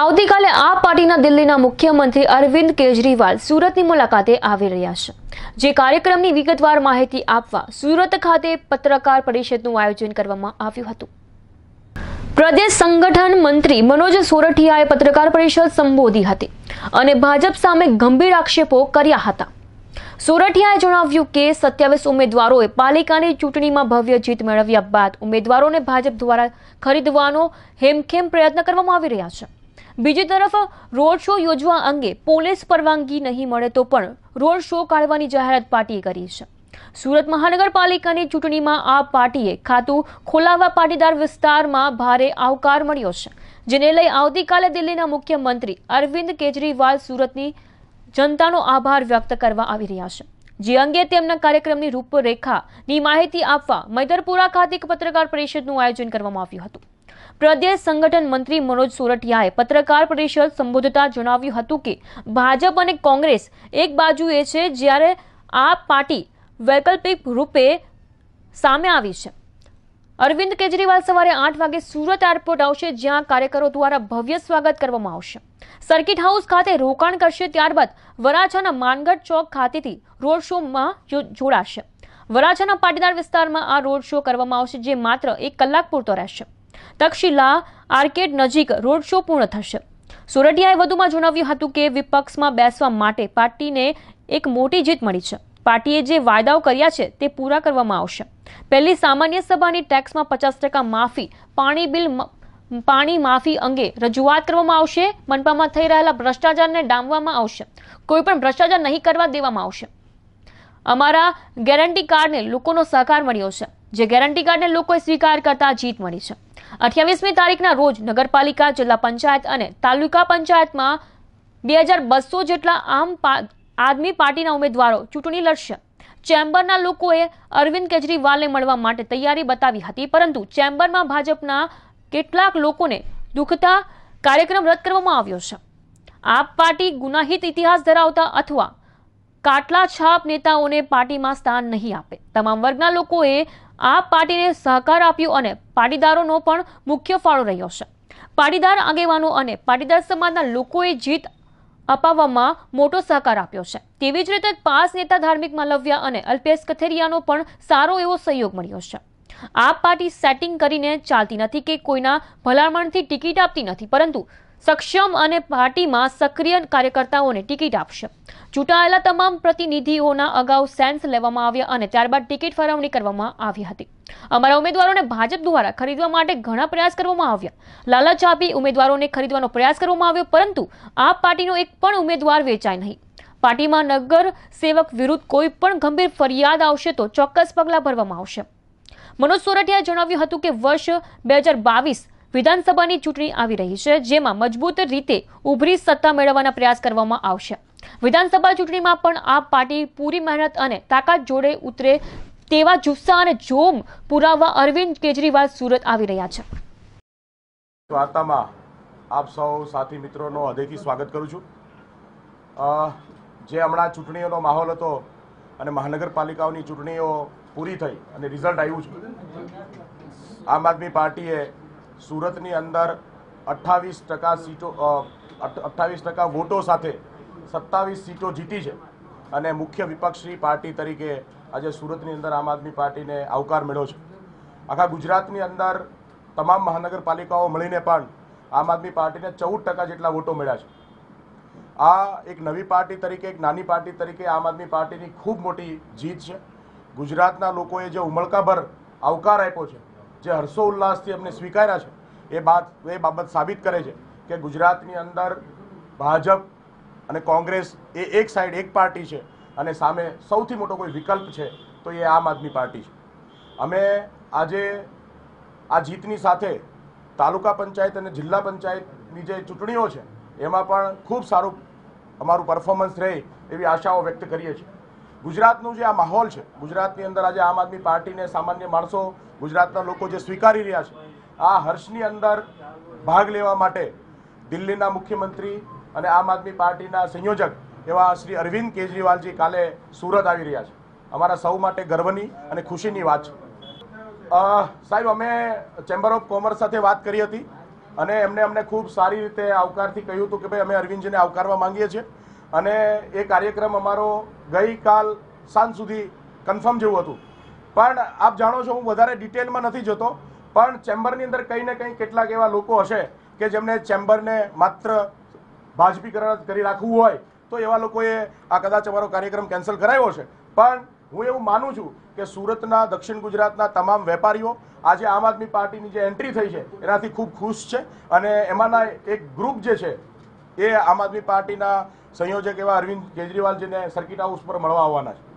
આવતીકાલે આ પાર્ટીના દિલ્હીના મુખ્યમંત્રી અરવિંદ કેજરીવાલ સુરતની મુલાકાતે આવી રહ્યા છે જે કાર્યક્રમની વિગતવાર માહિતી આપવા સુરત ખાતે પત્રકાર પરિષદનું આયોજન કરવામાં આવ્યું હતું પ્રદેશ સંગઠન મંત્રી મનોજ સોરઠિયાએ પત્રકાર પરિષદ સંબોધી હતી અને ભાજપ સામે ગંભીર આક્ષેપો કર્યા હતા સોરઠિયાએ જણાવ્યું કે સત્યાવીસ ઉમેદવારોએ પાલિકાની ચૂંટણીમાં ભવ્ય જીત મેળવ્યા બાદ ઉમેદવારોને ભાજપ દ્વારા ખરીદવાનો હેમખેમ પ્રયત્ન કરવામાં આવી રહ્યા છે બીજી તરફ રોડ શો યોજવા અંગે પોલીસ પરવાનગી નહીં મળે તો પણ રોડ શો કાઢવાની જાહેરાત પાર્ટીએ કરી છે સુરત મહાનગરપાલિકાની ચૂંટણીમાં આ પાર્ટીએ ખાતું ખોલાવા પાટીદાર વિસ્તારમાં ભારે આવકાર મળ્યો છે જેને લઈ આવતીકાલે દિલ્હીના મુખ્યમંત્રી અરવિંદ કેજરીવાલ સુરતની જનતાનો આભાર વ્યક્ત કરવા આવી રહ્યા છે જે અંગે તેમના કાર્યક્રમની રૂપરેખાની માહિતી આપવા મૈદરપુરા ખાતે પત્રકાર પરિષદનું આયોજન કરવામાં આવ્યું હતું પ્રદેશ સંગઠન મંત્રી મનોજ સોરઠિયાએ પત્રકાર પરિષદ સંબોધતા જણાવ્યું હતું કે ભાજપ અને કોંગ્રેસ એક બાજુએ છે જ્યારે આ પાર્ટી વૈકલ્પિક રૂપે સામે આવી છે અરવિંદ કેજરીવાલ સવારે આઠ વાગે સુરત એરપોર્ટ આવશે જ્યાં કાર્યકરો દ્વારા ભવ્ય સ્વાગત કરવામાં આવશે સર્કિટ હાઉસ ખાતે રોકાણ કરશે ત્યારબાદ વરાછાના માનગઢ ચોક ખાતેથી રોડ શોમાં જોડાશે વરાછાના પાટીદાર વિસ્તારમાં આ રોડ શો કરવામાં આવશે જે માત્ર એક કલાક પૂરતો રહેશે તક્ષશિલા આર્કેડ નજીક રોડ શો પૂર્ણ થશે સોરઠિયાએ વધુમાં જણાવ્યું હતું કે વિપક્ષમાં બેસવા માટે પાર્ટીને એક મોટી જીત મળી છે પાર્ટીએ જે વાયદાઓ કર્યા છે તે પૂરા કરવામાં આવશે પહેલી સામાન્ય સભાની ટેક્સમાં પચાસ ટકા માફી પાણી બિલ પાણી માફી અંગે રજૂઆત કરવામાં આવશે મનપામાં થઈ રહેલા ભ્રષ્ટાચારને ડામવામાં આવશે કોઈ પણ ભ્રષ્ટાચાર નહીં કરવા દેવામાં આવશે અમારા ગેરંટી કાર્ડને લોકોનો સહકાર મળ્યો છે જે ગેરંટી કાર્ડને લોકોએ સ્વીકાર કરતા જીત મળી છે અઠ્યાવીસમી તારીખના રોજ નગરપાલિકા જિલ્લા પંચાયત અને તાલુકા પંચાયતમાં બે હજાર બસો જેટલા આમ આદમી પાર્ટીના ઉમેદવારો ચૂંટણી લડશે ચેમ્બરના લોકોએ અરવિંદ કેજરીવાલને મળવા માટે તૈયારી બતાવી હતી પરંતુ ચેમ્બરમાં ભાજપના કેટલાક લોકોને દુખતા કાર્યક્રમ રદ કરવામાં આવ્યો છે આપ પાર્ટી ગુનાહિત ઇતિહાસ ધરાવતા અથવા કાટલા છાપ નેતાઓને પાર્ટીમાં સ્થાન નહીં આપે તમામ વર્ગના લોકોએ આ પાર્ટીને સહકાર આપ્યો અને પાટીદારોનો પણ મુખ્ય ફાળો રહ્યો છે પાટીદાર આગેવાનો અને પાટીદાર સમાજના લોકોએ જીત અપાવવામાં મોટો સહકાર આપ્યો છે તેવી જ રીતે પાસ નેતા ધાર્મિક માલવ્યા અને અલ્પેશ કથેરિયાનો પણ સારો એવો સહયોગ મળ્યો છે આ પાર્ટી સેટિંગ કરીને ચાલતી નથી કે કોઈના ભલામણથી ટિકિટ આપતી નથી પરંતુ સક્ષમ અને પાર્ટીમાં સક્રિય કાર્યકર્તાઓને ટિકિટ આપશે ચૂંટાયેલા તમામ પ્રતિનિધિઓના અગાઉ સેન્સ લેવામાં આવ્યા અને ત્યારબાદ ટિકિટ ફાળવણી કરવામાં આવી હતી અમારા ઉમેદવારોને ભાજપ દ્વારા ખરીદવા માટે ઘણા પ્રયાસ કરવામાં આવ્યા લાલચ આપી ઉમેદવારોને ખરીદવાનો પ્રયાસ કરવામાં આવ્યો પરંતુ આ પાર્ટીનો એક પણ ઉમેદવાર વેચાય નહીં પાર્ટીમાં નગર સેવક વિરુદ્ધ કોઈ પણ ગંભીર ફરિયાદ આવશે તો ચોક્કસ પગલાં ભરવામાં આવશે મનોજ સોરઠિયાએ જણાવ્યું હતું કે વર્ષ બે હજાર બાવીસ વિધાનસભાની ચૂંટણી આવી રહી છે જેમાં મજબૂત રીતે ઉભરી સત્તા મેળવવાના પ્રયાસ કરવામાં આવશે વિધાનસભા ચૂંટણીમાં પણ આ પાર્ટી પૂરી મહેનત અને તાકાત જોડે ઉતરે તેવા જુસ્સા અને જોમ પુરાવા અરવિંદ કેજરીવાલ સુરત આવી રહ્યા છે વાર્તામાં આપ સૌ સાથી મિત્રોનો હૃદયથી સ્વાગત કરું છું જે હમણાં ચૂંટણીઓનો માહોલ હતો અને મહાનગરપાલિકાઓની ચૂંટણીઓ પૂરી થઈ અને રિઝલ્ટ આવ્યું છે આમ આદમી પાર્ટીએ સુરતની અંદર અઠ્ઠાવીસ ટકા સીટો અઠ્ઠાવીસ ટકા વોટો સાથે સત્તાવીસ સીટો જીતી છે અને મુખ્ય વિપક્ષી પાર્ટી તરીકે આજે સુરતની અંદર આમ આદમી પાર્ટીને આવકાર મળ્યો છે આખા ગુજરાતની અંદર તમામ મહાનગરપાલિકાઓ મળીને પણ આમ આદમી પાર્ટીને ચૌદ ટકા જેટલા વોટો મળ્યા છે આ એક નવી પાર્ટી તરીકે એક નાની પાર્ટી તરીકે આમ આદમી પાર્ટીની ખૂબ મોટી જીત છે ગુજરાતના લોકોએ જે ઉમળકાભર આવકાર આપ્યો છે જે હર્ષો ઉલ્લાસથી અમને સ્વીકાર્યા છે એ બાદ એ બાબત સાબિત કરે છે કે ગુજરાતની અંદર ભાજપ અને કોંગ્રેસ એ એક સાઈડ એક પાર્ટી છે અને સામે સૌથી મોટો કોઈ વિકલ્પ છે તો એ આમ આદમી પાર્ટી છે અમે આજે આ જીતની સાથે તાલુકા પંચાયત અને જિલ્લા પંચાયતની જે ચૂંટણીઓ છે એમાં પણ ખૂબ સારું અમારું પરફોર્મન્સ રહે એવી આશાઓ વ્યક્ત કરીએ છીએ ગુજરાતનું જે આ માહોલ છે ગુજરાતની અંદર આજે આમ આદમી પાર્ટીને સામાન્ય માણસો ગુજરાતના લોકો જે સ્વીકારી રહ્યા છે આ હર્ષની અંદર ભાગ લેવા માટે દિલ્હીના મુખ્યમંત્રી અને આમ આદમી પાર્ટીના સંયોજક એવા શ્રી અરવિંદ કેજરીવાલજી કાલે સુરત આવી રહ્યા છે અમારા સૌ માટે ગર્વની અને ખુશીની વાત છે સાહેબ અમે ચેમ્બર ઓફ કોમર્સ સાથે વાત કરી હતી અને એમને અમને ખૂબ સારી રીતે આવકારથી કહ્યું હતું કે ભાઈ અમે અરવિંદજીને આવકારવા માંગીએ છીએ અને એ કાર્યક્રમ અમારો ગઈકાલ સાંજ સુધી કન્ફર્મ જેવું હતું પણ આપ જાણો છો હું વધારે ડિટેલમાં નથી જતો પણ ચેમ્બરની અંદર કંઈ ને કંઈ કેટલાક એવા લોકો હશે કે જેમને ચેમ્બરને માત્ર ભાજપીકરણ જ કરી રાખવું હોય તો એવા લોકોએ આ કદાચ અમારો કાર્યક્રમ કેન્સલ કરાવ્યો છે પણ હું એવું માનું છું કે સુરતના દક્ષિણ ગુજરાતના તમામ વેપારીઓ આજે આમ આદમી પાર્ટીની જે એન્ટ્રી થઈ છે એનાથી ખૂબ ખુશ છે અને એમાંના એક ગ્રુપ જે છે એ આમ આદમી પાર્ટીના સંયોજક એવા અરવિંદ કેજરીવાલજીને સર્કિટ હાઉસ પર મળવા આવવાના છે